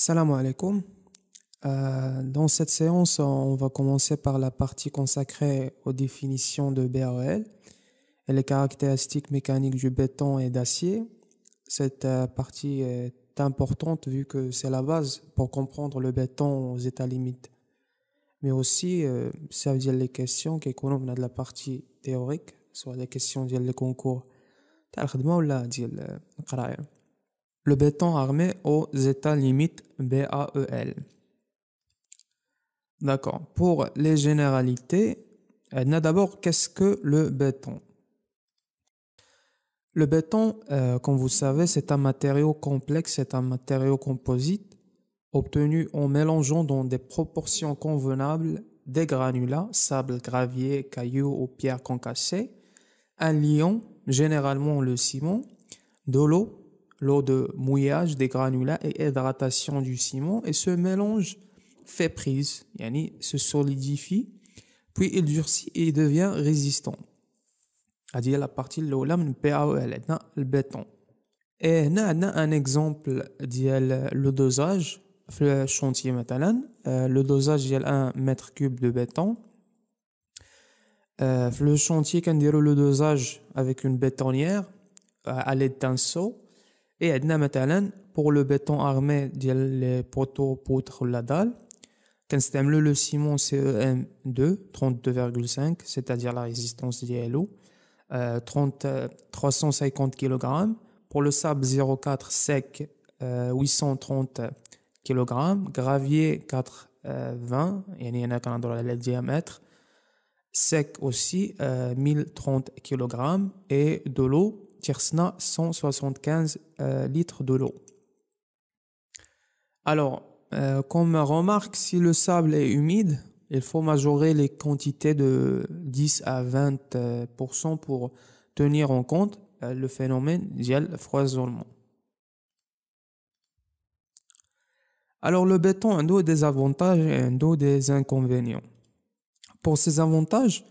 Salam alaikum. Euh, dans cette séance, on va commencer par la partie consacrée aux définitions de B.A.L. E et les caractéristiques mécaniques du béton et d'acier. Cette euh, partie est importante vu que c'est la base pour comprendre le béton aux états limites. Mais aussi, euh, ça veut dire les questions qui connaissent de la partie théorique, soit les questions les concours. ou le béton armé aux états limites BAEL. D'accord. Pour les généralités, eh d'abord, qu'est-ce que le béton Le béton, euh, comme vous savez, c'est un matériau complexe, c'est un matériau composite obtenu en mélangeant dans des proportions convenables des granulats, sable, gravier, cailloux ou pierres concassées, un lion, généralement le ciment, de l'eau l'eau de mouillage des granulats et hydratation du ciment et ce mélange fait prise, yani se solidifie, puis il durcit et devient résistant. C'est-à-dire la partie de l'olam, le béton. Et on euh, a un exemple le dosage, le chantier مثلا, le dosage de 1 mètre cube de béton. Euh, le chantier, quand le dosage avec une bétonnière euh, à l'aide d'un seau, et عندنا مثلا pour le béton armé ديال les poteaux poutres la dalle كنستعملوا le ciment CEM2 32,5 c'est-à-dire la résistance de 30 350 kg pour le sable 04 sec 830 euh, kg gravier 4 20 يعني هنا على diamètre sec aussi 1030 euh, kg et de l'eau tirsna 175 euh, litres de l'eau. Alors, comme euh, remarque, si le sable est humide, il faut majorer les quantités de 10 à 20% euh, pour tenir en compte le phénomène gel Alors le béton a des avantages et un dos des inconvénients. Pour ses avantages,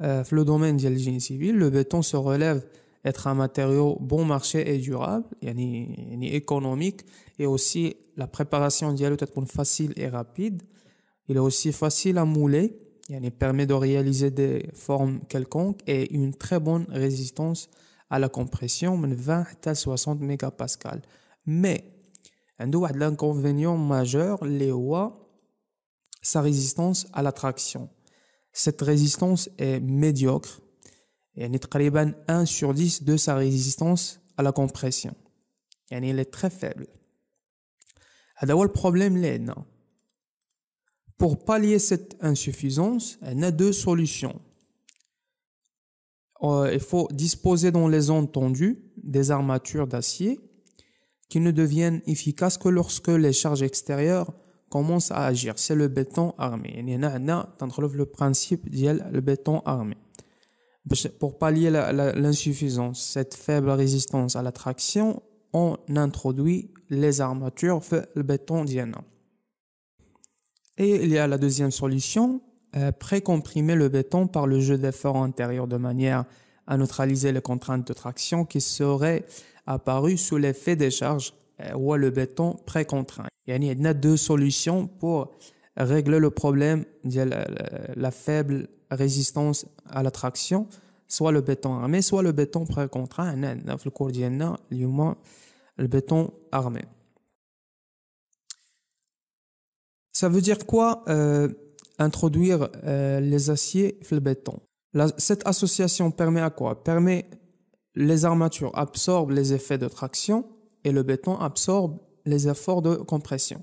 le domaine de civile, le béton se relève être un matériau bon marché et durable, yani, économique, et aussi la préparation d'yalo est facile et rapide. Il est aussi facile à mouler, yani permet de réaliser des formes quelconques et une très bonne résistance à la compression, de 20 à 60 MPa. Mais, un l'inconvénient majeur, les sa résistance à la traction. Cette résistance est médiocre يعني تقريبا 1 sur 10 de sa résistance à la compression يعني elle est très faible هذا هو البروبليم اللي عندنا pour pallier cette insuffisance on a deux solutions euh, il faut disposer dans les zones tendues des armatures d'acier qui ne deviennent efficaces que lorsque les charges extérieures commencent à agir. C'est le béton armé. Il y en a, le principe le béton armé. Pour pallier l'insuffisance, cette faible résistance à la traction, on introduit les armatures le béton diana. Et il y a la deuxième solution, euh, précomprimer le béton par le jeu d'efforts antérieurs de manière à neutraliser les contraintes de traction qui seraient apparues sous l'effet des charges euh, ou le béton précontraint. Il y a deux solutions pour régler le problème de la faible résistance à la traction, soit le béton armé, soit le béton précontraint. Dans le le béton armé. Ça veut dire quoi euh, introduire euh, les aciers dans le béton Cette association permet à quoi Permet les armatures absorbent les effets de traction et le béton absorbe les efforts de compression.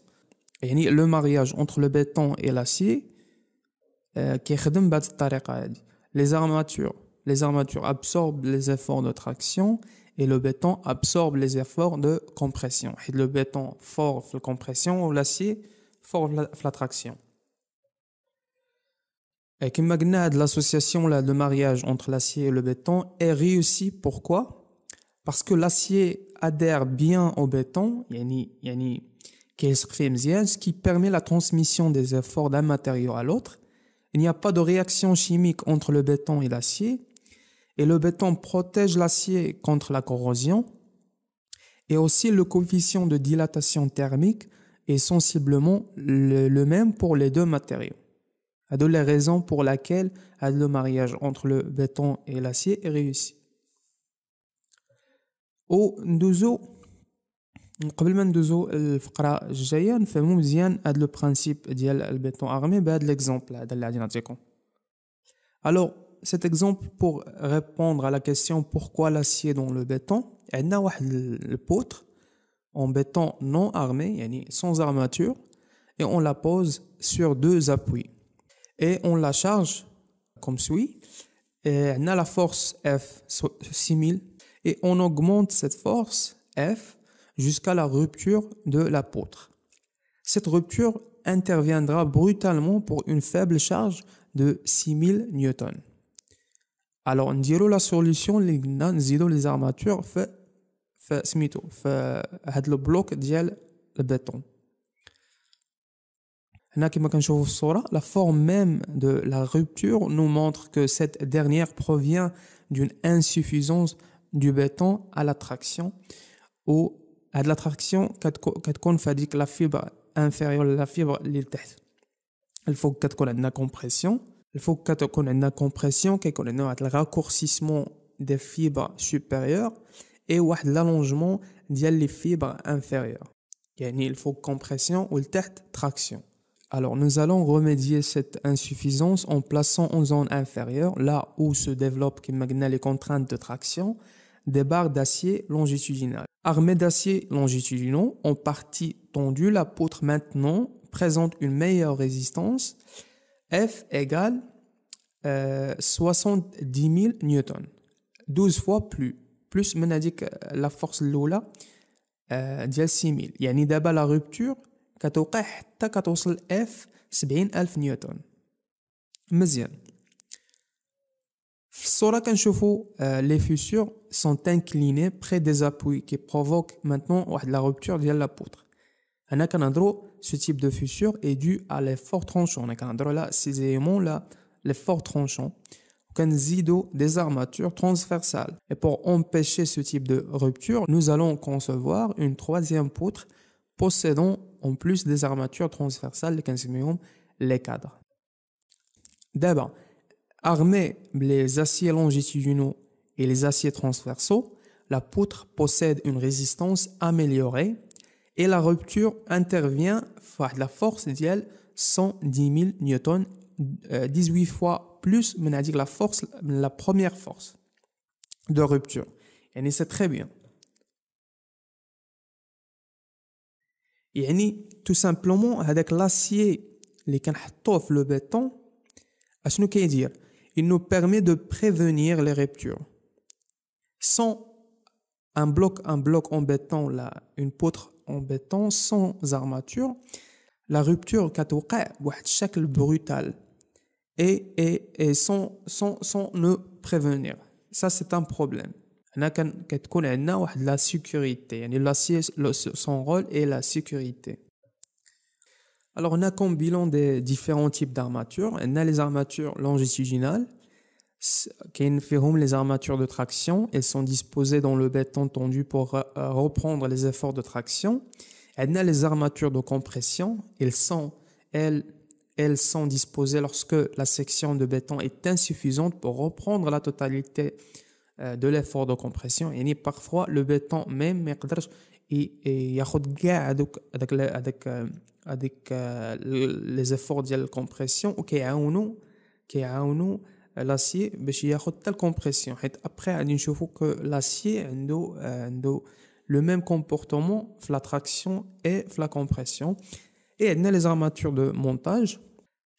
Et le mariage entre le béton et l'acier euh, les armatures les armatures absorbent les efforts de traction et le béton absorbe les efforts de compression Et le béton force la compression, ou lacier force la traction Et comme l'association là de mariage entre l'acier et le béton est réussi. Pourquoi Parce que l'acier adhère bien au béton, ce qui permet la transmission des efforts d'un matériau à l'autre, il n'y a pas de réaction chimique entre le béton et l'acier, et le béton protège l'acier contre la corrosion, et aussi le coefficient de dilatation thermique est sensiblement le, même pour les deux matériaux. de la raison pour laquelle le mariage entre le béton et l'acier est réussi. Au قبل ما ندوزو الفقره الجايه نفهمو مزيان هاد لو برينسيپ ديال البيتون ارمي ليكزامبل هذا اللي غادي نعطيكم Alors, cet exemple pour répondre à la question pourquoi l'acier dans le béton a واحد poutre en béton non armé يعني sans armature et on la pose sur deux appuis et on la charge comme suit et on a la force F 6000 et on augmente cette force F jusqu'à la rupture de la poutre. Cette rupture interviendra brutalement pour une faible charge de 6000 newtons. Alors, dit la solution les armatures le bloc le de la forme même de la rupture nous montre que cette dernière provient d'une insuffisance du béton à la traction ou à de la traction la fibre inférieure, la fibre Il faut que ait une compression, il faut raccourcissement des fibres supérieures et ou un allongement des fibres inférieures. Il faut compression ou ait traction. Alors nous allons remédier cette insuffisance en plaçant en zone inférieure là où se développent les contraintes de traction des barres d'acier longitudinales. Armées d'acier longitudinaux, en partie tendue, la poutre maintenant présente une meilleure résistance. F égale 70 000 N, 12 fois plus. Plus, on que euh, la force Lola, ديال 6000 يعني دابا d'abord la rupture, حتى F, 70 70000 N. مزيان sur qu'un euh, les fissures sont inclinées près des appuis qui provoquent maintenant la rupture de la poutre. Un ce type de fissure est dû à l'effort tranchant. là, ces éléments-là, l'effort tranchant, qu'un zido des armatures transversales. Et pour empêcher ce type de rupture, nous allons concevoir une troisième poutre possédant en plus des armatures transversales, les cadres. D'abord, Armé les aciers longitudinaux et les aciers transversaux, la poutre possède une résistance améliorée et la rupture intervient par la force dix 110 000 N, 18 fois plus, mais la la première force de rupture. Et c'est très bien. يعني tout simplement avec l'acier les كنحطوه le béton dire il nous permet de prévenir les ruptures. Sans un bloc, un bloc en béton, là, une poutre en béton, sans armature, la rupture كتوقع بواحد الشكل brutal et, et, et sans, sans, sans nous prévenir. Ça, c'est un problème. la sécurité son rôle est la sécurité alors, on a comme bilan des différents types d'armatures. On a les armatures longitudinales, qui sont les armatures de traction. Elles sont disposées dans le béton tendu pour euh, reprendre les efforts de traction. On a les armatures de compression. Elles sont, elles, elles sont disposées lorsque la section de béton est insuffisante pour reprendre la totalité euh, de l'effort de compression. Et parfois, le béton même, il y a avec euh, les efforts ديال الكومبريسيون وكيعاونوا كيعاونوا لاسي باش ياخذ حتى الكومبريسيون حيت ابخي غادي نشوفوا كو لاسي عنده عنده لو le même comportement, لاتراكسيون et et لا compression. Et عندنا les armatures de montage,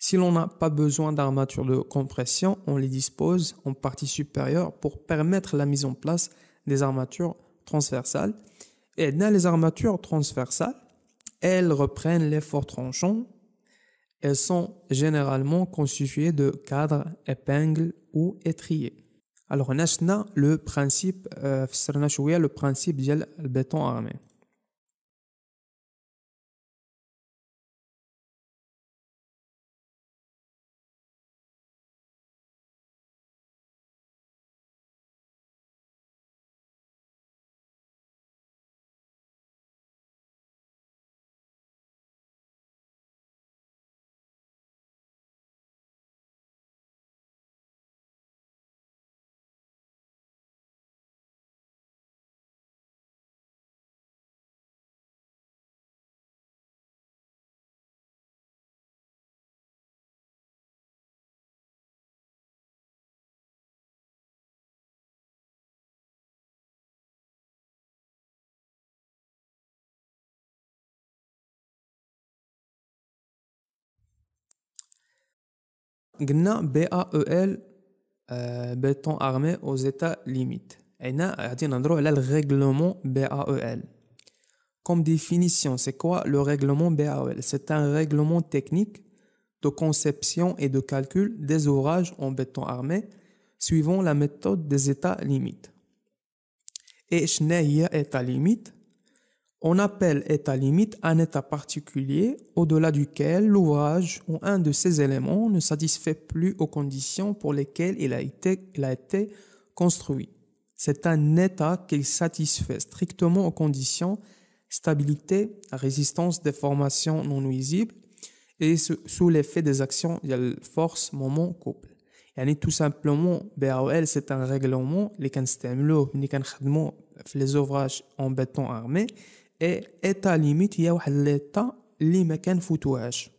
Si l'on n'a pas besoin d'armatures de compression, on les dispose en partie supérieure pour permettre la mise en place des armatures transversales. Et dans les armatures transversales, elles reprennent les forts tranchants. Elles sont généralement constituées de cadres, épingles ou étriers. Alors, on a le principe, euh, le principe béton armé. Gna BAEL euh, béton armé aux états limites. états limites. Comme définition, c'est quoi le règlement e L C'est un règlement technique de conception et de calcul des ouvrages en béton armé suivant la méthode des états limites. Et pas état limite on appelle état limite un état particulier au-delà duquel l'ouvrage ou un de ses éléments ne satisfait plus aux conditions pour lesquelles il a été, construit. C'est un état qu'il satisfait strictement aux conditions stabilité, résistance déformation non nuisibles et sous l'effet des actions de force, moment, couple. يعني tout simplement BAOL c'est un règlement اللي كنستعملوه ملي les ouvrages en béton armé اي ايتا ليميت هي واحد ليتا اللي ما فوتوهاش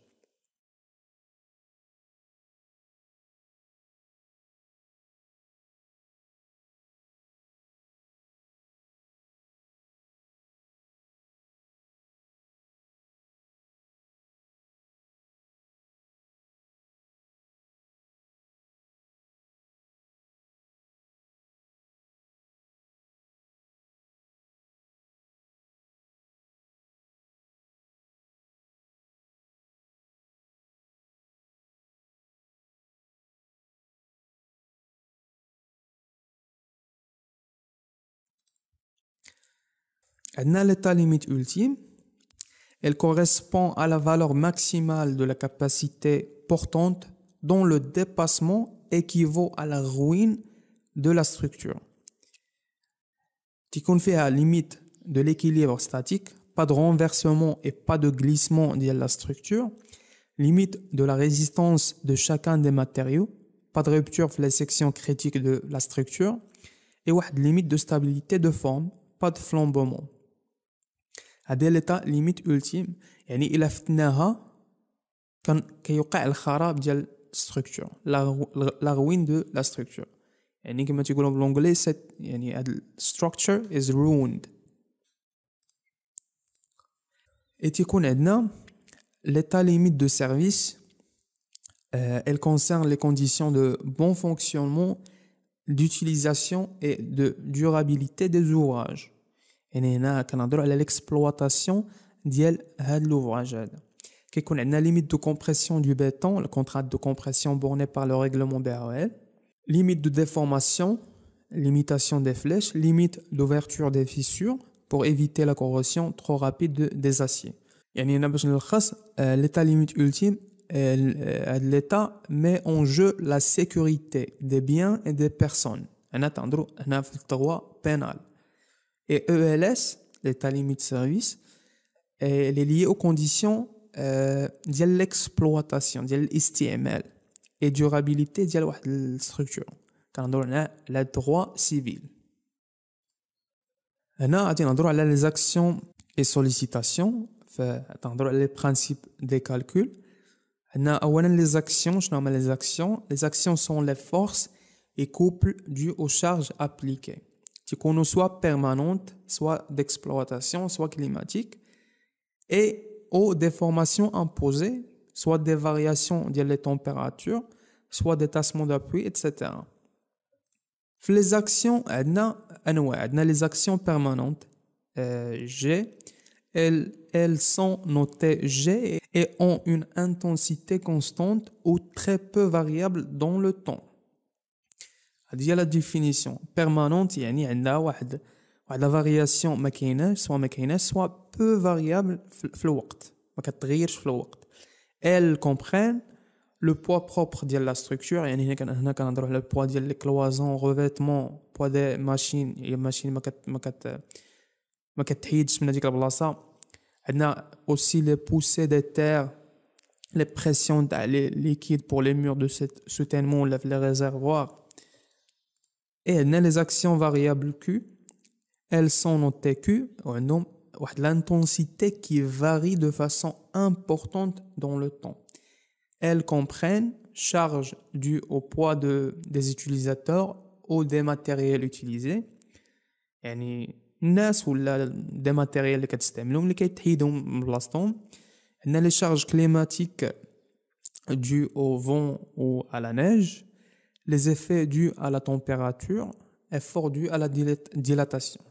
Elle l'état limite ultime. Elle correspond à la valeur maximale de la capacité portante dont le dépassement équivaut à la ruine de la structure. Tu fait à la limite de l'équilibre statique, pas de renversement et pas de glissement de la structure, limite de la résistance de chacun des matériaux, pas de rupture de les sections critiques de la structure, et limite de stabilité de forme, pas de flambement. هذا ليطا ليميت اولتيم يعني الا فتناها كان كيوقع الخراب ديال ستركتور لا روين دو لا ستركتور يعني كما تيقولوا بالانجلي سيت يعني هاد الستركتور از روند اي تيكون عندنا l'état limite de service, euh, elle concerne les conditions de bon fonctionnement, d'utilisation et de durabilité des ouvrages. Et nous avons l'exploitation d'IEL de l'ouvrage. a la limite de compression du béton, le contrat de compression borné par le règlement BRL. E limite de déformation, limitation des flèches, limite d'ouverture des fissures pour éviter la corrosion trop rapide des aciers. nous avons euh, l'état limite ultime, euh, l'état met en jeu la sécurité des biens et des personnes. Nous avons le droit pénal. Et ELS, l'état limite service, elle est liée aux conditions euh, de l'exploitation, de l'STML et durabilité de la structure. Quand on a le droit civil. On a les actions et sollicitations, les principes des calculs. On a les actions, je nomme les actions. Les actions sont les forces et couples dues aux charges appliquées qu'on soit permanente, soit d'exploitation, soit climatique, et aux déformations imposées, soit des variations des la températures, soit des tassements d'appui, etc. Les actions, les actions permanentes, euh, G, elles sont notées G et ont une intensité constante ou très peu variable dans le temps. Il y a la définition permanente, il y a la variation Mekhane, soit peu variable, flow-act, flow-act. Elle comprend le poids propre de la structure, il y a le poids des cloisons, revêtement poids des machines, les machines qui des machines qui de fait des la il y a aussi les poussées des terres, les pressions liquides pour les murs de soutenement, les réservoirs. Et eh, les actions variables Q, elles sont notées Q, l'intensité qui varie de façon importante dans le temps. Elles comprennent charge due au poids de, des utilisateurs ou des matériels utilisés. يعني les ولا دي ماتيريال اللي كتستعملهم اللي كيتحيدهم من بلاصتهم عندنا les charges climatiques dues au vent ou à la neige les effets dus à la température, forts dû à la dilatation.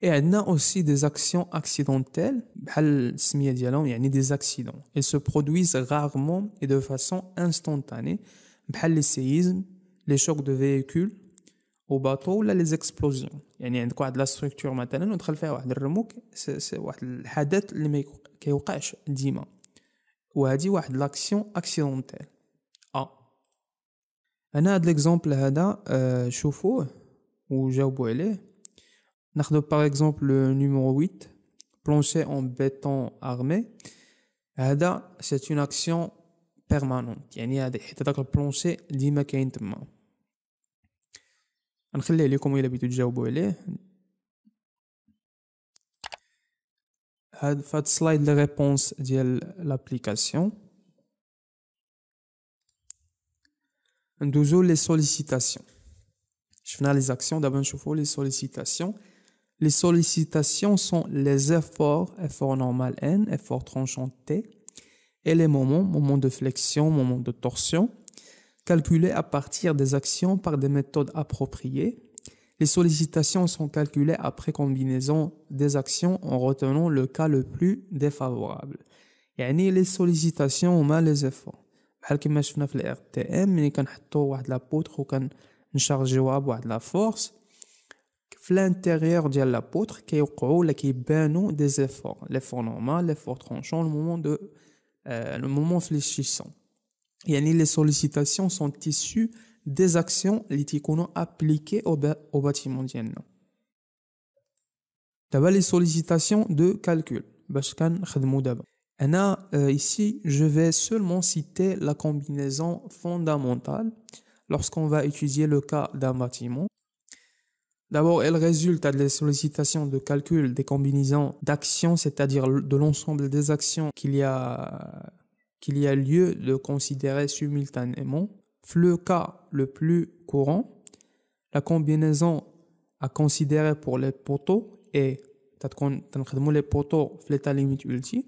Et on a aussi des actions accidentelles, des accidents. Ils se produisent rarement et de façon instantanée, les séismes, les chocs de véhicules, au bateaux là, les explosions. يعني عندك واحد لا structure مثلا ودخل فيها واحد الرموك qui الحدث اللي ما كيوقعش ديما وهذه واحد l'action accidentelle. On a l'exemple de la chauffe ou de la chauffe. On a par exemple le numéro 8, plancher en béton armé. C'est une action permanente. Il y a des planchers qui sont en train de se faire. On a l'habitude de la chauffe. On a l'habitude de la chauffe. On la réponse de l'application. les sollicitations. Je fais les actions d'abord fais les sollicitations les sollicitations sont les efforts effort normal n effort tranchant t et les moments moments de flexion moments de torsion calculés à partir des actions par des méthodes appropriées les sollicitations sont calculées après combinaison des actions en retenant le cas le plus défavorable. ni les sollicitations ou mal les efforts. Comme on l'a vu dans le RTM, quand on met une poutre ou qu'on charge avec une force, à l'intérieur de la poutre, il y a des efforts. L'effort normal, l'effort tranchant, euh, le moment fléchissant. Les sollicitations sont issues des actions qui ont appliquées au bâtiment. nous. D'abord, les sollicitations de calcul. Pour qu'on puisse travailler d'abord. Anna, euh, ici, je vais seulement citer la combinaison fondamentale lorsqu'on va étudier le cas d'un bâtiment. D'abord, elle résulte à des sollicitations de calcul des combinaisons d'actions, c'est-à-dire de l'ensemble des actions qu'il y, a, qu'il y a lieu de considérer simultanément. Le cas le plus courant, la combinaison à considérer pour les poteaux est les poteaux, l'état limite ultime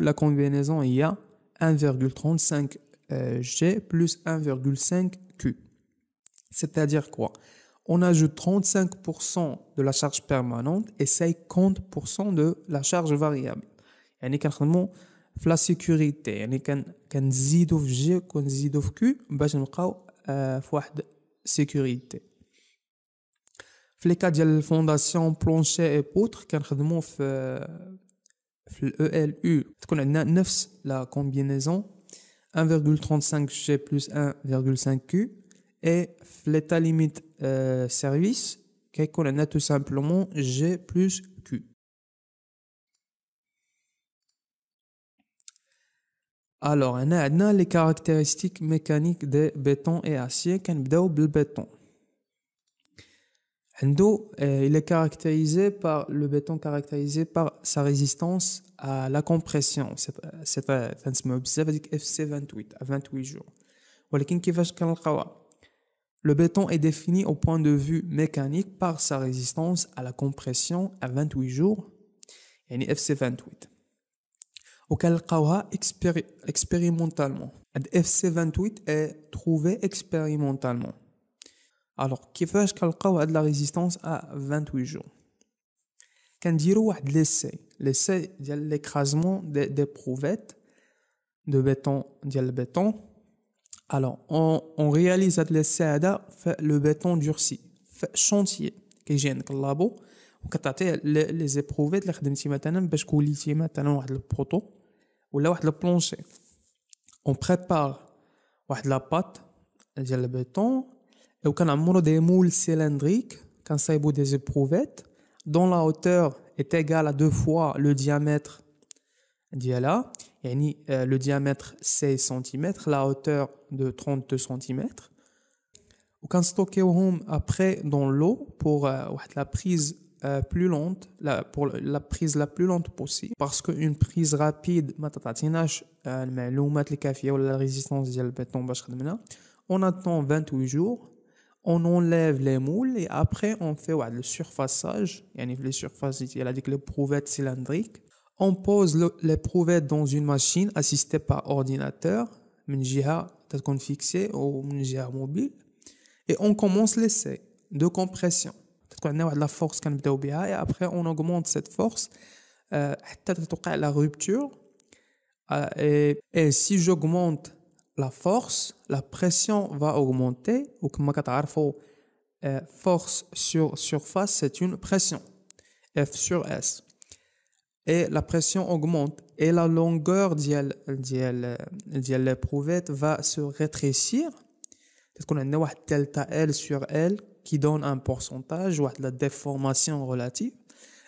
la combinaison il y a 1,35 euh, G plus 1,5 Q. C'est-à-dire quoi On ajoute 35% de la charge permanente et 50% de la charge variable. Il y a un écartement la sécurité. Il y a un G ou Q, de euh, sécurité. les cas de la fondation plancher et poutre, ELU e qu'on a 9 la combinaison 1,35G plus 1,5Q et l'état limite euh, service qu'on a tout simplement G plus Q. Alors, on a les caractéristiques mécaniques des bétons et aciers. qu'un le béton. Endo, euh, il est caractérisé par le béton caractérisé par sa résistance à la compression. C'est FC28 à 28 jours. Le béton est défini au point de vue mécanique par sa résistance à la compression à 28 jours. يعني FC28 وكنلقاوها expérimentalement. FC28 est trouvé expérimentalement. Alors, qui fait que le travail a de la résistance à 28 jours Quand on dit qu'on a de l'essai L'essai, c'est l'écrasement des prouvettes de béton via le béton. Alors, on réalise l'essai à la le béton durci, chantier, qui est génial, labo. On peut tester les éprouvettes, les rédemptions, parce qu'on lit maintenant On avec le proto, ou là, on a le plancher. On prépare la pâte, on a le béton. لو كان des moules cylindriques bout des éprouvettes dont la hauteur est égale à deux fois le diamètre ديالها يعني e e, le diamètre 16 cm la hauteur de 32 cm home après dans l'eau pour euh, la prise euh, plus lente la, pour la prise la plus lente possible parce qu'une prise rapide on attend 28 jours on enlève les moules et après on fait ouais, le surfaçage. les surfaces, il y a les prouvettes cylindriques. On pose les prouvettes dans une machine assistée par ordinateur, une fixé fixée ou une mobile. Et on commence l'essai de compression. On a la force et après on augmente cette force à euh, la rupture. Euh, et si j'augmente la force, la pression va augmenter. Ou comme euh, force sur surface, c'est une pression. F sur S. Et la pression augmente. Et la longueur de l'éprouvette va se rétrécir. C'est qu'on a une delta L sur L qui donne un pourcentage ou la déformation relative.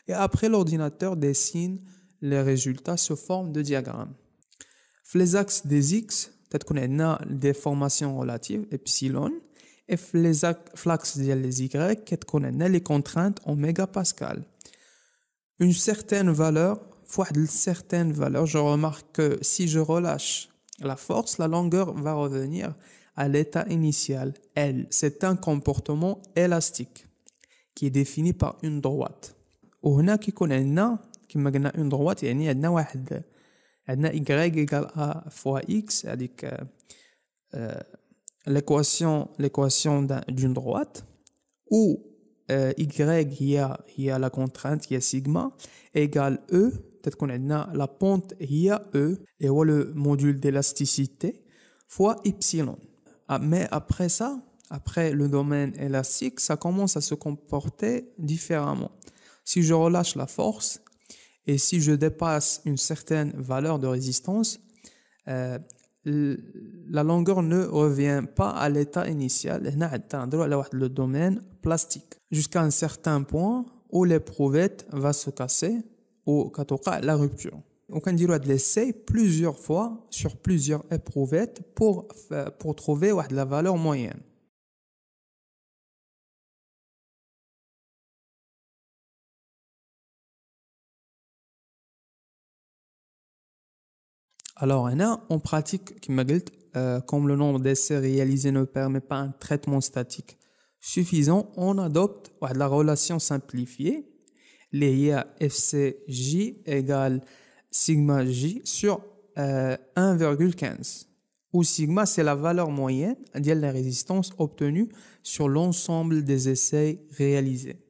Et après, l'ordinateur dessine les résultats sous forme de diagramme. Les axes des X, qu'on a déformation relative epsilon et et flax les y qu'on a les contraintes en mégapascal une certaine valeur fois une certaine valeur je remarque que si je relâche la force la longueur va revenir à l'état initial L c'est un comportement élastique qui est défini par une droite a qui عندنا كما une une droite يعني عندنا y égale a fois x هذيك euh, l'équation l'équation d'une droite où euh, y il y a la contrainte il y a sigma égale e peut-être qu'on a la pente a e et on le module d'élasticité fois Y. Ah, mais après ça après le domaine élastique ça commence à se comporter différemment si je relâche la force et si je dépasse une certaine valeur de résistance, euh, la longueur ne revient pas à l'état initial. Le domaine plastique. Jusqu'à un certain point où l'éprouvette va se casser ou la rupture. On peut de l'essai plusieurs fois sur plusieurs éprouvettes pour, euh, pour trouver la valeur moyenne. Alors, on pratique, euh, comme le nombre d'essais réalisés ne permet pas un traitement statique suffisant, on adopte la relation simplifiée, à FCJ égale sigma J sur 1,15, euh, où sigma c'est la valeur moyenne de la résistance obtenue sur l'ensemble des essais réalisés.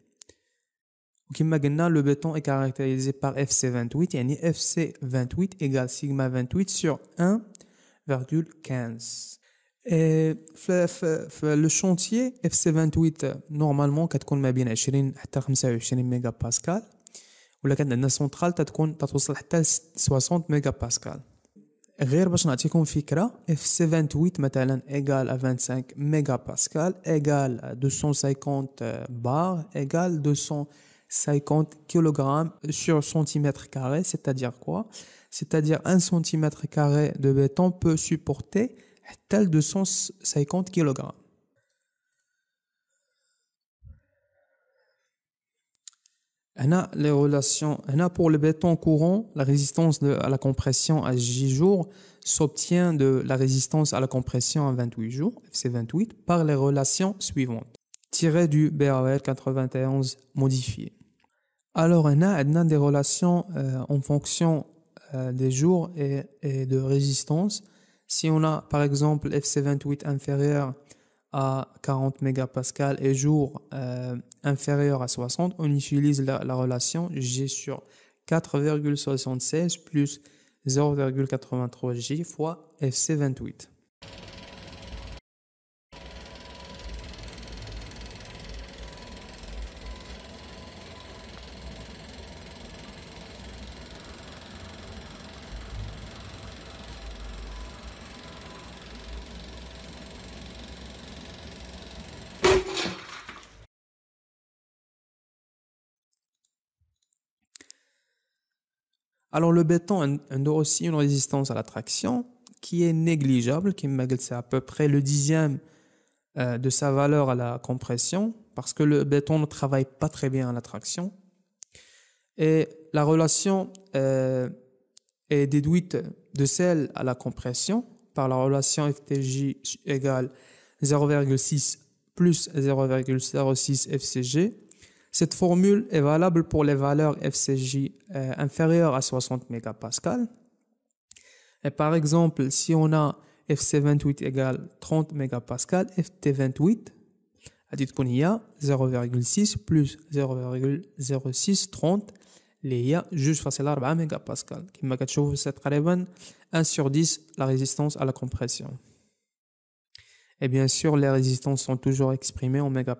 Comme nous l'avons le béton est caractérisé par FC28, FC28 égale sigma 28 sur 1,15. Et dans le chantier, FC28, normalement, est de 20 à 25 mégapascales, ou la centrale est de 60 mégapascales. Ensuite, pour vous donner une idée, FC28, par est égale à 25 mégapascales, est à 250 bar est à 200... 50 kg sur centimètre carré, c'est-à-dire quoi C'est-à-dire 1 cm carré de béton peut supporter tel 250 kg. a les relations, a pour le béton courant, la résistance à la compression à J jours s'obtient de la résistance à la compression à 28 jours, FC28, par les relations suivantes. Tiré du BAL 91 modifié. Alors, on a des relations euh, en fonction euh, des jours et, de résistance. Si on a par exemple FC28 inférieur à 40 MPa et jour euh, inférieur à 60, on utilise la, relation G sur 4,76 plus 0,83 J fois FC28. Alors le béton a aussi une résistance à la traction qui est négligeable, qui c'est à peu près le dixième euh, de sa valeur à la compression, parce que le béton ne travaille pas très bien à la traction. Et la relation euh, est déduite de celle à la compression par la relation FTJ égale 0,6 plus 0,06 FCG cette formule est valable pour les valeurs FCJ euh, inférieures à 60 MPa. Et par exemple, si on a FC28 égale 30 MPa, FT28 qu'on y a 0.6 plus 0.0630 juste face à l'arbre à كما à سي cette 1 sur 10 la résistance à la compression. Et bien sûr, les résistances sont toujours exprimées en MPa.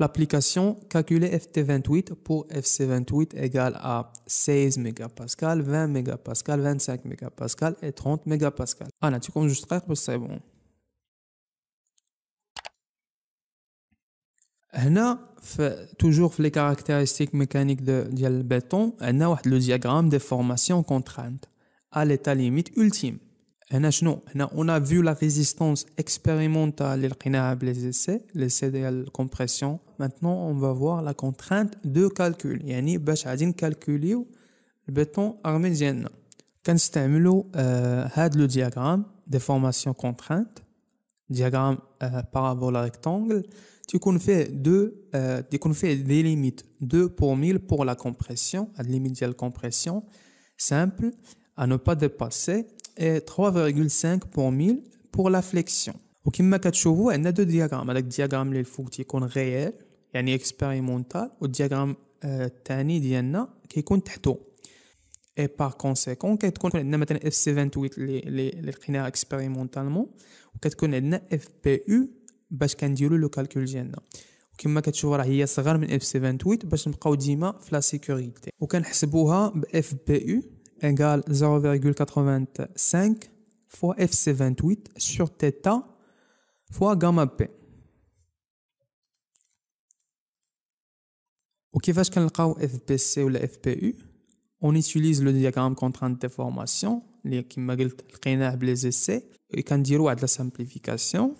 L'application calculée FT28 pour FC28 égale à 16 MPa, 20 MPa, 25 MPa et 30 MPa. Ah, là, tu juste c'est bon. toujours les caractéristiques mécaniques de, béton, on le diagramme de formation contrainte à l'état limite ultime. On a vu la résistance expérimentale, les essais, les essais de compression. Maintenant, on va voir la contrainte de calcul. Il y calculer le béton arméen. Quand Stemulo a le diagramme, déformation contrainte, diagramme par rapport au rectangle, il fait des limites 2 pour 1000 pour la compression, la limite de la compression, simple, à ne pas dépasser. 3.5 pour 1000 pour la flexion وكما كتشوفوا عندنا دو دياغرام هذاك الدياغرام اللي الفوق تيكون غيال يعني اكسبيريمونتال والدياغرام الثاني ديالنا كيكون تحتو اي بار كونسيكون كتكون عندنا مثلا اف سي 28 اللي اللي لقيناها اكسبيريمونتالمون وكتكون عندنا اف بي او باش كنديرو لو كالكول ديالنا وكما كتشوفوا راه هي صغر من اف سي 28 باش نبقاو ديما في لا سيكوريتي وكنحسبوها اف بي او égale 0,85 fois FC28 sur Theta fois gamma P. Ok qu'est-ce FPC ou FPU On utilise le diagramme contrainte de déformation, qui m'a dit les essais, et qu'on dit de la simplification.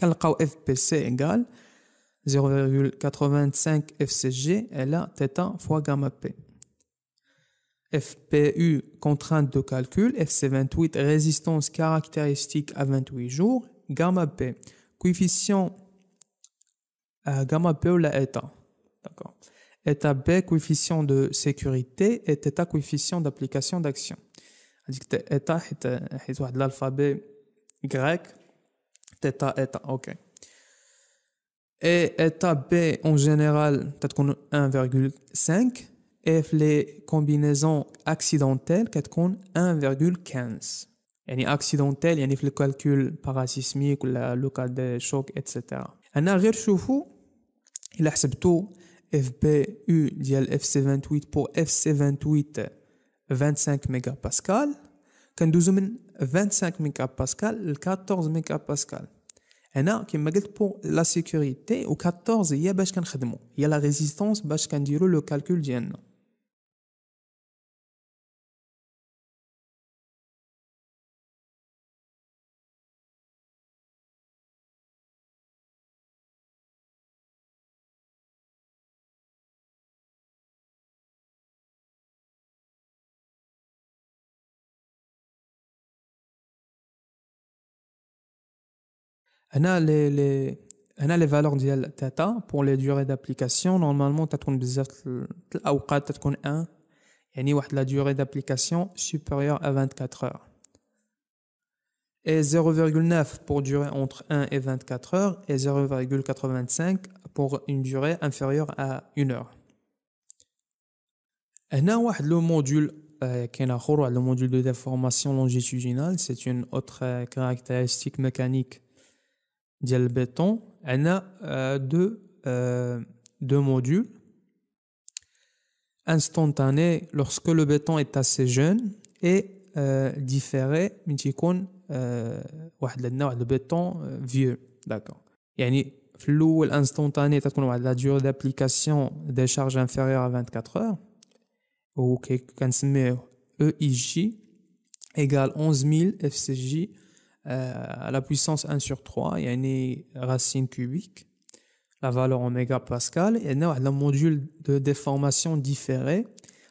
Qu'on FPC égale 0,85 FCG, et la θ fois gamma P. FPU, contrainte de calcul, FC28, résistance caractéristique à 28 jours, gamma P, coefficient euh, gamma P ou la eta. D'accord. Eta B, coefficient de sécurité, et eta coefficient d'application d'action. Eta, c'est l'alphabet grec, theta eta, ok. Et eta B, en général, peut-être qu'on a 1,5 et les combinaisons accidentelles qui 1,15. Yani accidentelles, yani le calcul parasismique, le cas de choc, etc. On a réchauffé, il a accepté FBU, FC28 pour FC28 25 MPa. Quand nous 25 MPa, 14 MPa. On a, comme pour la sécurité, au 14, il y a la résistance, il y a la résistance, le calcul. Diyanna. On les les valeurs de فالور pour les durées d'application. Normalement, دابليكاسيون نورمالمون تتكون بزاف الاوقات une 24 heures. et 0,9 pour durer entre 1 et 24 heures et 0,85 pour une durée inférieure à 1 heure. On a le module euh, le module de déformation longitudinale, c'est une autre euh, caractéristique mécanique le béton, il a euh, euh, deux modules. Instantané lorsque le béton est assez jeune et euh, différé, il y le béton vieux. Il y a instantané, instantané la durée d'application des charges inférieures à 24 heures. ou que EIJ égale 11 000 FCJ. Euh, à la puissance 1 sur 3 il y a une racine cubique la valeur en mégapascal et un module de déformation différé,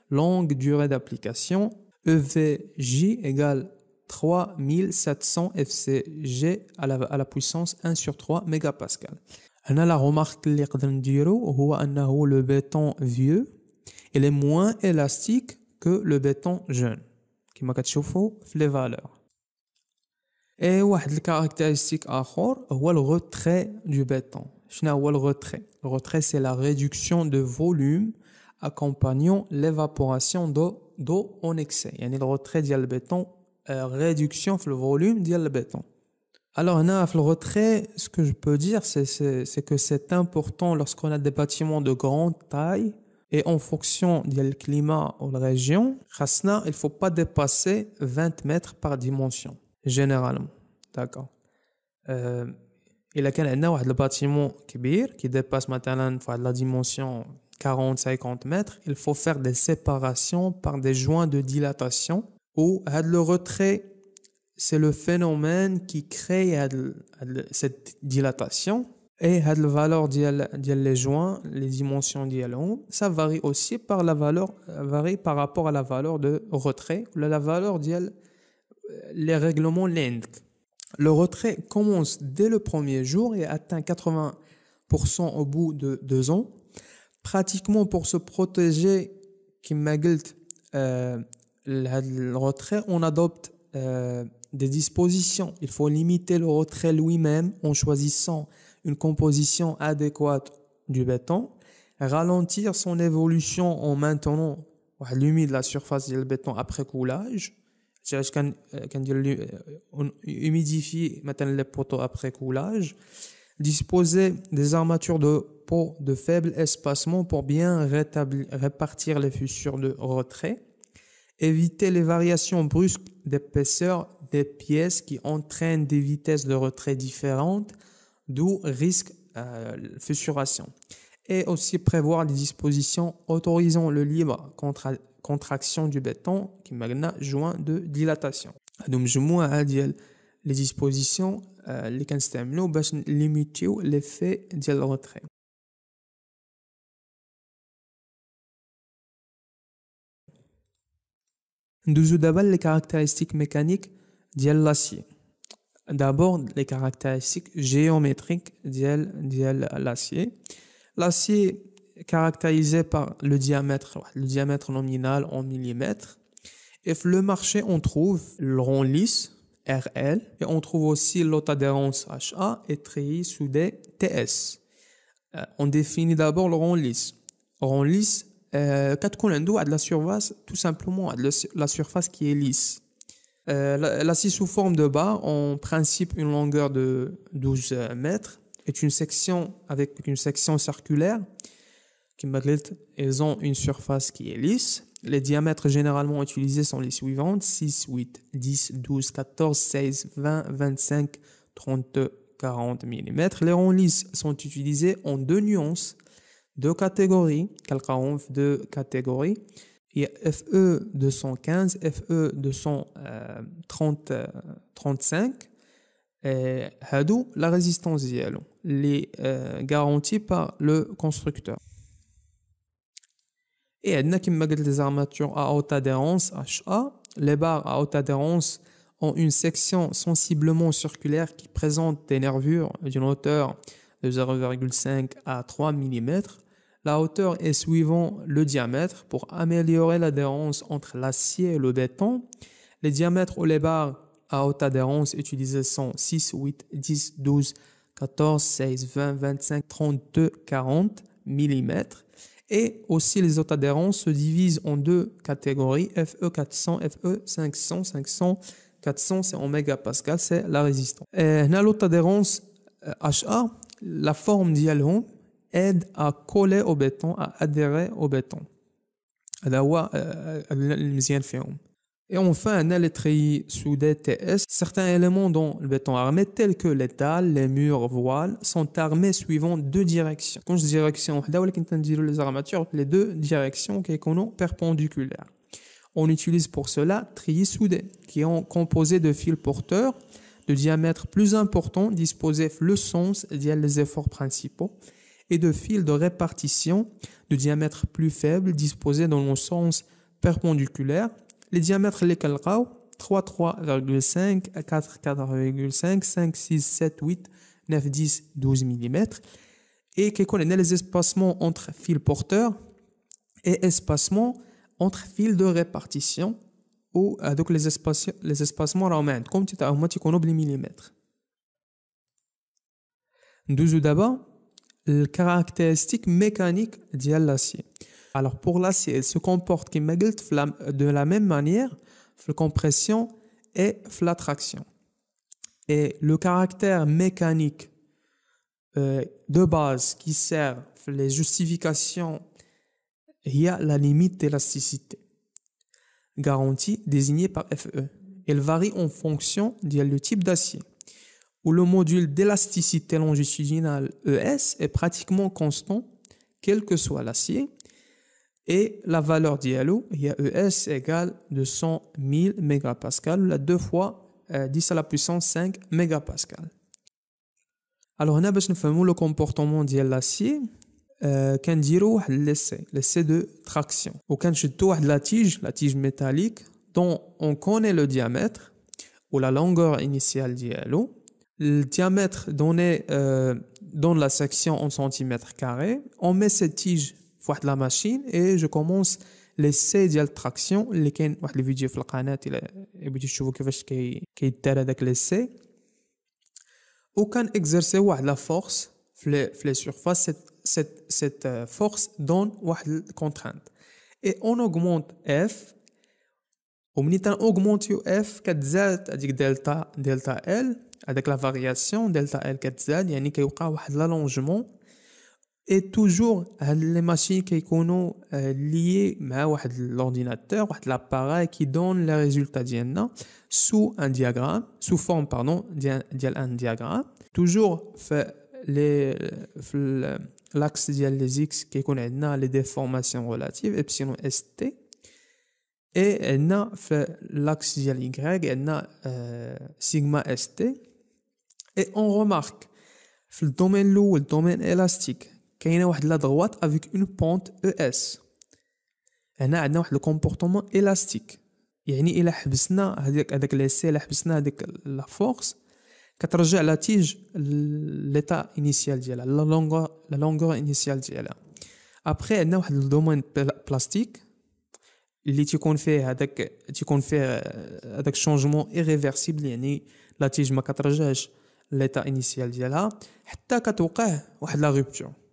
longue durée d'application EVJ égale 3700 FCG à la, puissance 1 sur 3 mégapascal. On a la remarque le béton vieux est moins élastique que le béton jeune. Qui dans les valeurs et واحد caractéristique اخر هو الغوتري دو بيتون le retrait Le retrait, c'est la réduction de volume accompagnant l'évaporation d'eau en excès يعني الغوتري ديال البيتون réduction في volume ديال béton. Alors, là, le retrait, ce que je peux dire, c'est que c'est important lorsqu'on a des bâtiments de grande taille et en fonction du climat ou de la région, il ne faut pas dépasser 20 mètres par dimension généralement d'accord euh, et كان عندنا واحد الباتيمون كبير كي qui dépasse فواحد la dimension 40 50 mètres il faut faire des séparations par des joints de dilatation ou le retrait c'est le phénomène qui crée cette dilatation et la valeur des les joints les dimensions ديالهم ça varie aussi par la valeur varie par rapport à la valeur de retrait la valeur des les règlements LEND. Le retrait commence dès le premier jour et atteint 80% au bout de deux ans. Pratiquement pour se protéger, euh, le retrait, on adopte euh, des dispositions. Il faut limiter le retrait lui-même en choisissant une composition adéquate du béton, ralentir son évolution en maintenant l'humide la surface du béton après coulage, euh, euh, on humidifie maintenant les poteaux après coulage disposer des armatures de peau de faible espacement pour bien répartir les fissures de retrait éviter les variations brusques d'épaisseur des pièces qui entraînent des vitesses de retrait différentes d'où risque de euh, fissuration et aussi prévoir les dispositions autorisant le libre contraction du béton qui magna joint de dilatation. Donc, je hein, les dispositions euh, lesquelles nous avons limiter l'effet du retrait. Nous d'abord les caractéristiques mécaniques de l'acier. D'abord, les caractéristiques géométriques de l'acier. L'acier caractérisé par le diamètre, le diamètre nominal en millimètres. Et le marché, on trouve le rond lisse, RL, et on trouve aussi l'autre adhérence HA et sous des TS. on définit d'abord le rond lisse. Rond lisse, euh, colonnes a de la surface, tout simplement, de la surface qui est lisse. Euh, l'acier sous forme de barre, en principe une longueur de 12 mètres, est une section avec une section circulaire. Ils ont une surface qui est lisse. Les diamètres généralement utilisés sont les suivantes 6, 8, 10, 12, 14, 16, 20, 25, 30, 40 mm. Les ronds lisses sont utilisés en deux nuances, deux catégories, quelques deux catégories. Il y a FE 215, FE 235. Euh, euh, et la résistance yellow les euh, garanties par le constructeur. Et on a des armatures à haute adhérence HA, les barres à haute adhérence ont une section sensiblement circulaire qui présente des nervures d'une hauteur de 0,5 à 3 mm. La hauteur est suivant le diamètre pour améliorer l'adhérence entre l'acier et le béton. Les diamètres ou les barres à haute adhérence utilisées sont 6, 8, 10, 12, 14, 16, 20, 25, 32, 40 mm. Et aussi les autres adhérents se divisent en deux catégories, FE 400, FE 500, 500, 400 c'est en mégapascal, c'est la résistance. Et l'autre adhérence HA, la forme d'Yalon aide à coller au béton, à adhérer au béton. Euh, euh, et enfin, un a les TS. soudés TS, Certains éléments dont le béton armé, tels que les dalles, les murs, voiles, sont armés suivant deux directions. Quand je dis direction, les armatures, les deux directions qui sont perpendiculaires. On utilise pour cela tri soudés, qui sont composés de fils porteurs de diamètre plus important disposés le sens des efforts principaux et de fils de répartition de diamètre plus faible disposés dans le sens perpendiculaire les diamètres les 3 3,5 4 4,5 5 6 7 8 9 10 12 mm et qu'on a les espacements entre fils porteurs et espacements entre fils de répartition ou euh, donc les espaces les espacements راهم عندكم حتى les millimètres Nous d'abord les caractéristiques mécaniques dial l'acier alors pour l'acier, elle se comporte qui de la même manière, la compression et la traction. Et le caractère mécanique euh, de base qui sert les justifications, il y a la limite d'élasticité garantie désignée par FE. Elle varie en fonction du type d'acier, où le module d'élasticité longitudinale ES est pratiquement constant, quel que soit l'acier, et la valeur a ES égale 200 000 MPa, ou la deux fois 10 euh, à la puissance 5 MPa. Alors, on a besoin de faire le comportement euh, de l'acier. Quand dit l'essai, l'essai de traction. On quand je la tige, la tige métallique, dont on connaît le diamètre ou la longueur initiale d'ILO, le diamètre donné euh, dans la section en centimètres carrés, on met cette tige fois la machine, et je commence l'essai d'attraction, l'évité de la canette, l'évité de la chouvouque, l'évité de la terre avec l'essai. On peut exercer la force sur la surface, cette euh, force donne une contrainte. Et on augmente F, on augmente F, 4Z, à delta L, avec la variation, delta L, 4Z, il y a qu'un allongement et toujours euh, les machines qui sont euh, liées à l'ordinateur, à l'appareil qui donne les résultats sous un diagramme, sous forme pardon d'un diagramme. Toujours les euh, l'axe des x qui connaît les déformations relatives epsilon st et l'axe des y a sigma st et on remarque le domaine lourd, le domaine élastique كاينه واحد لا دغوات افيك اون بونت او اس هنا عندنا واحد الكومبورتمون الاستيك يعني الا حبسنا هذاك هذاك سي الا حبسنا هذيك لا فورس كترجع لا تيج ليتا انيسيال ديالها لا لونغور لا لونغور انيسيال ديالها ابخي عندنا واحد الدومين بلاستيك اللي تيكون فيه هذاك تيكون فيه هذاك شونجمون ايريفيرسيبل يعني لا تيج ما كترجعش ليتا انيسيال ديالها حتى كتوقع واحد لا روبتور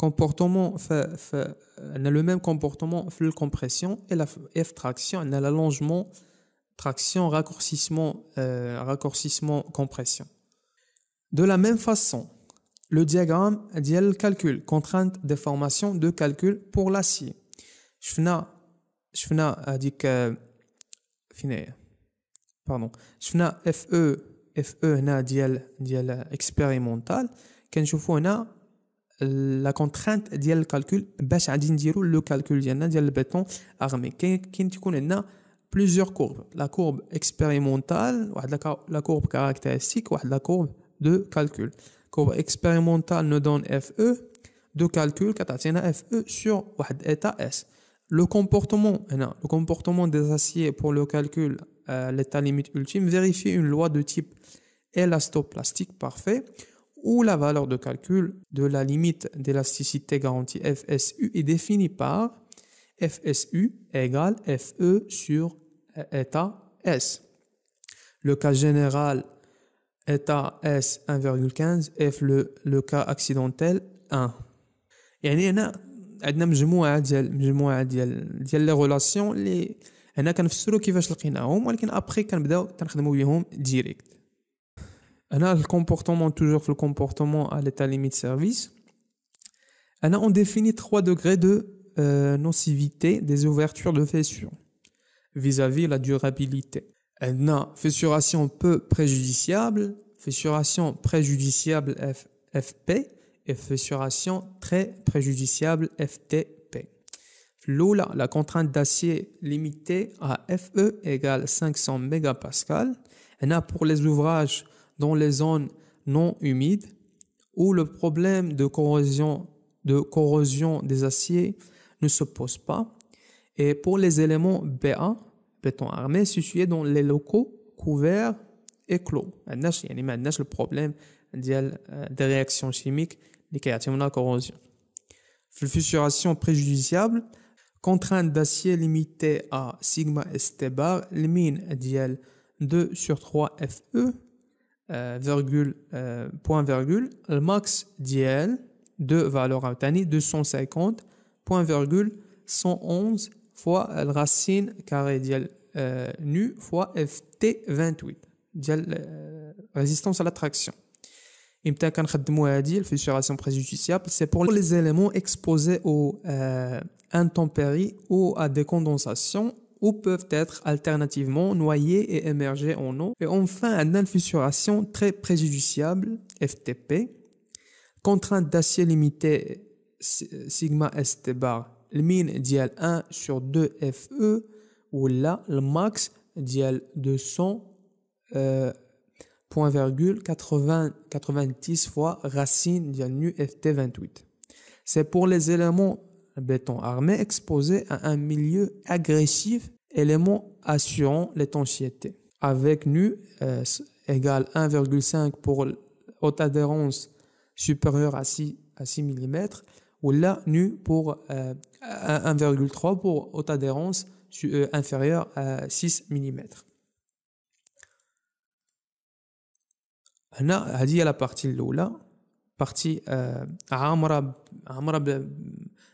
comportement on a le même comportement la compression et la F traction on a l'allongement traction raccourcissement euh, raccourcissement compression de la même façon le diagramme le calcul contrainte déformation de calcul pour l'acier je fais هذيك dit que شفنا je fe اف او هنا ديال ديال اكسبيريمونتال كنشوفو la contrainte du calcul basse le calcul le béton armé. Qu'est-ce a Plusieurs courbes. La courbe expérimentale, la courbe caractéristique, la courbe de calcul. Courbe expérimentale nous donne FE. De calcul, on a FE sur s Le comportement, eh le comportement des aciers pour le calcul euh, l'état limite ultime vérifie une loi de type élastoplastique parfait où la valeur de calcul de la limite d'élasticité garantie FSU est définie par FSU égale FE sur eta S. Le cas général eta S 1,15 F le, le cas accidentel 1. يعني هنا عندنا مجموعه ديال مجموعه ديال ديال لي ريلاسيون لي هنا كنفسرو كيفاش لقيناهم ولكن ابخي كنبداو تنخدمو بهم ديريكت on a le comportement, toujours le comportement à l'état limite service. On, a, définit trois degrés de euh, nocivité des ouvertures de fissures vis-à-vis la durabilité. On a fissuration peu préjudiciable, fissuration préjudiciable FFP FP et fissuration très préjudiciable FTP. LOLA, la contrainte d'acier limitée à FE égale 500 MPa. On a pour les ouvrages dans les zones non humides où le problème de corrosion, de corrosion des aciers ne se pose pas. Et pour les éléments BA, béton armé, situés dans les locaux couverts et clos. il y a le problème euh, des réactions chimiques qui كيعطيونا la corrosion. Fulfuration préjudiciable, contrainte d'acier limitée à sigma ST bar, les 2 sur 3 FE euh, virgule euh, point virgule le max d'IL de valeur عاوتاني 250 point virgule 111 fois la racine carrée diel euh, nu fois ft28 résistance à la traction امتى كنخدموا la fissuration préjudiciable c'est pour les éléments exposés aux intempéries ou à des condensations ou peuvent être alternativement noyés et émergés en eau. Et enfin, une infusuration très préjudiciable, FTP, contrainte d'acier limité sigma ST bar, le min dial 1 sur 2 FE, ou là, le max dial 200 euh, point virgule 80, 90 fois racine dial nu FT28. C'est pour les éléments béton armé exposé à un milieu agressif, élément assurant l'étanchéité. Avec nu euh, égale 1,5 pour haute adhérence supérieure à 6, mm, ou là nu pour 1,3 euh, pour haute adhérence euh, inférieure à 6 mm. هنا هذه هي la partie الاولى partie عامره